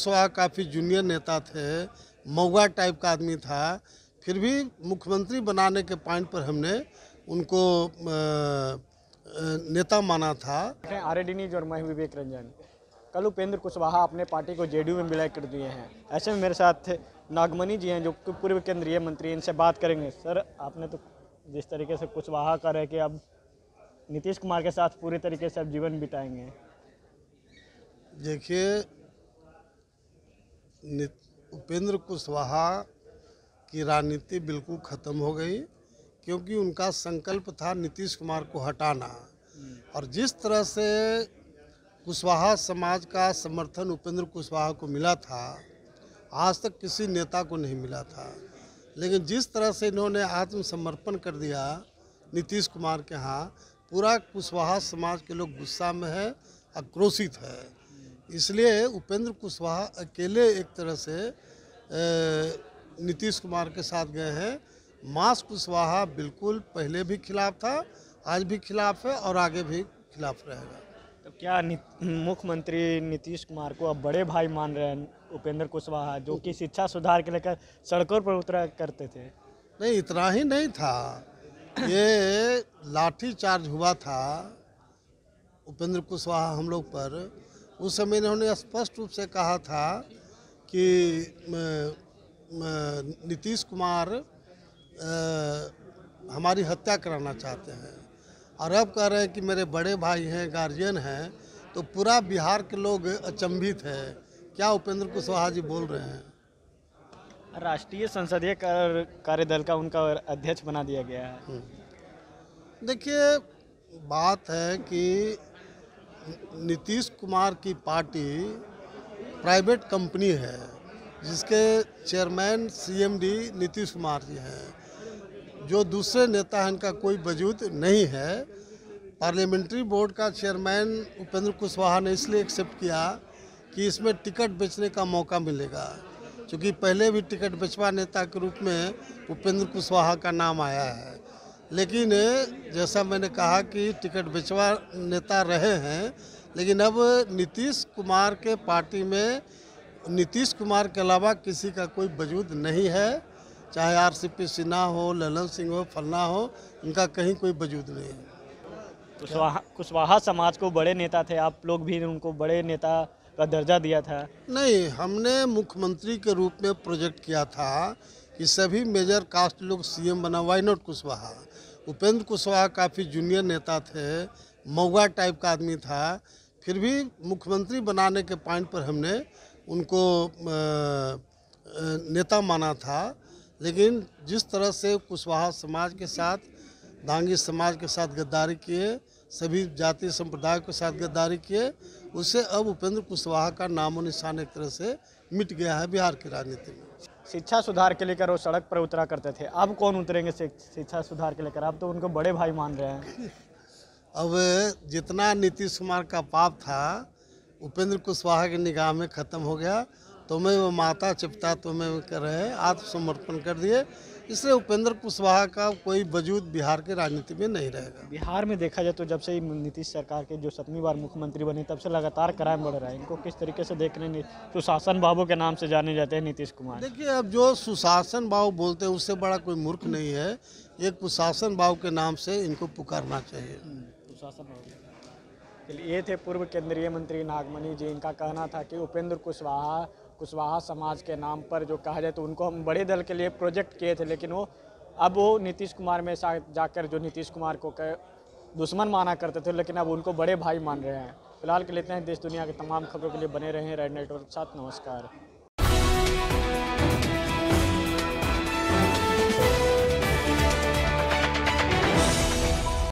कुशवाहा काफ़ी जूनियर नेता थे मऊगा टाइप का आदमी था फिर भी मुख्यमंत्री बनाने के पॉइंट पर हमने उनको नेता माना था आर ए न्यूज और मैं विवेक रंजन कल उपेंद्र कुशवाहा अपने पार्टी को जेडीयू में विलय कर दिए हैं ऐसे में मेरे साथ नागमणि जी हैं जो पूर्व केंद्रीय मंत्री इनसे बात करेंगे सर आपने तो जिस तरीके से कुशवाहा कर रहे कि अब नीतीश कुमार के साथ पूरी तरीके से अब जीवन बिताएंगे देखिए उपेंद्र कुशवाहा की राजनीति बिल्कुल ख़त्म हो गई क्योंकि उनका संकल्प था नीतीश कुमार को हटाना हम्म। और जिस तरह से कुशवाहा समाज का समर्थन उपेंद्र कुशवाहा को मिला था आज तक किसी नेता को नहीं मिला था लेकिन जिस तरह से इन्होंने आत्मसमर्पण कर दिया नीतीश कुमार के यहाँ पूरा कुशवाहा समाज के लोग गुस्सा में है आक्रोशित है इसलिए उपेंद्र कुशवाहा अकेले एक तरह से नीतीश कुमार के साथ गए हैं मास कुशवाहा बिल्कुल पहले भी खिलाफ था आज भी खिलाफ है और आगे भी खिलाफ रहेगा तो क्या मुख्यमंत्री नीतीश कुमार को अब बड़े भाई मान रहे हैं उपेंद्र कुशवाहा जो कि शिक्षा सुधार के लेकर सड़कों पर उतरा करते थे नहीं इतना ही नहीं था ये लाठी चार्ज हुआ था उपेंद्र कुशवाहा हम लोग पर उस समय इन्होंने स्पष्ट रूप से कहा था कि नीतीश कुमार आ, हमारी हत्या कराना चाहते हैं और अब कह रहे हैं कि मेरे बड़े भाई हैं गार्जियन हैं तो पूरा बिहार के लोग अचंभित है क्या उपेंद्र कुशवाहा जी बोल रहे हैं राष्ट्रीय संसदीय कार्यदल का उनका अध्यक्ष बना दिया गया है हम्म। देखिए बात है कि नीतीश कुमार की पार्टी प्राइवेट कंपनी है जिसके चेयरमैन सीएमडी नीतीश कुमार जी हैं जो दूसरे नेता हैं इनका कोई वजूद नहीं है पार्लियामेंट्री बोर्ड का चेयरमैन उपेंद्र कुशवाहा ने इसलिए एक्सेप्ट किया कि इसमें टिकट बेचने का मौका मिलेगा क्योंकि पहले भी टिकट बेचवा नेता के रूप में उपेंद्र कुशवाहा का नाम आया है लेकिन जैसा मैंने कहा कि टिकट बेचवा नेता रहे हैं लेकिन अब नीतीश कुमार के पार्टी में नीतीश कुमार के अलावा किसी का कोई वजूद नहीं है चाहे आर सी पी सिन्हा हो ललन सिंह हो फलना हो इनका कहीं कोई वजूद नहीं है कुशवाहा कुशवाहा समाज को बड़े नेता थे आप लोग भी उनको बड़े नेता का दर्जा दिया था नहीं हमने मुख्यमंत्री के रूप में प्रोजेक्ट किया था ये सभी मेजर कास्ट लोग सीएम बना वाई नॉट कुशवाहा उपेंद्र कुशवाहा काफ़ी जूनियर नेता थे मऊगा टाइप का आदमी था फिर भी मुख्यमंत्री बनाने के पॉइंट पर हमने उनको नेता माना था लेकिन जिस तरह से कुशवाहा समाज के साथ दांगी समाज के साथ गद्दारी किए सभी जाति संप्रदाय के साथ गद्दारी किए उससे अब उपेंद्र कुशवाहा का नामो निशान एक तरह से मिट गया है बिहार की राजनीति में शिक्षा सुधार के लेकर वो सड़क पर उतरा करते थे अब कौन उतरेंगे शिक्षा सुधार के लेकर आप तो उनको बड़े भाई मान रहे हैं अब जितना नीतीश कुमार का पाप था उपेंद्र कुशवाहा की निगाह में ख़त्म हो गया तुम्हें तो वो माता चिपता तुम्हें रहे आत्मसमर्पण कर दिए इसलिए उपेंद्र कुशवाहा का कोई वजूद बिहार के राजनीति में नहीं रहेगा बिहार में देखा जाए तो जब से नीतीश सरकार के जो सतमी बार मुख्यमंत्री बने तब से लगातार क्राइम बढ़ रहा है इनको किस तरीके से देख रहे हैं सुशासन बाबू के नाम से जाने जाते हैं नीतीश कुमार देखिए अब जो सुशासन बाबू बोलते हैं उससे बड़ा कोई मूर्ख नहीं है एक कुशासन बाबू के नाम से इनको पुकारना चाहिए हम्म, सुशासन बाबू ये थे पूर्व केंद्रीय मंत्री नागमणि जी इनका कहना था कि उपेंद्र कुशवाहा कुशवाहा समाज के नाम पर जो कहा जाए तो उनको हम बड़े दल के लिए प्रोजेक्ट किए थे लेकिन वो अब वो नीतीश कुमार में जाकर जो नीतीश कुमार को दुश्मन माना करते थे लेकिन अब उनको बड़े भाई मान रहे हैं फिलहाल के लेते हैं देश दुनिया के तमाम खबरों के लिए बने रहे हैं रेड नेटवर्क साथ नमस्कार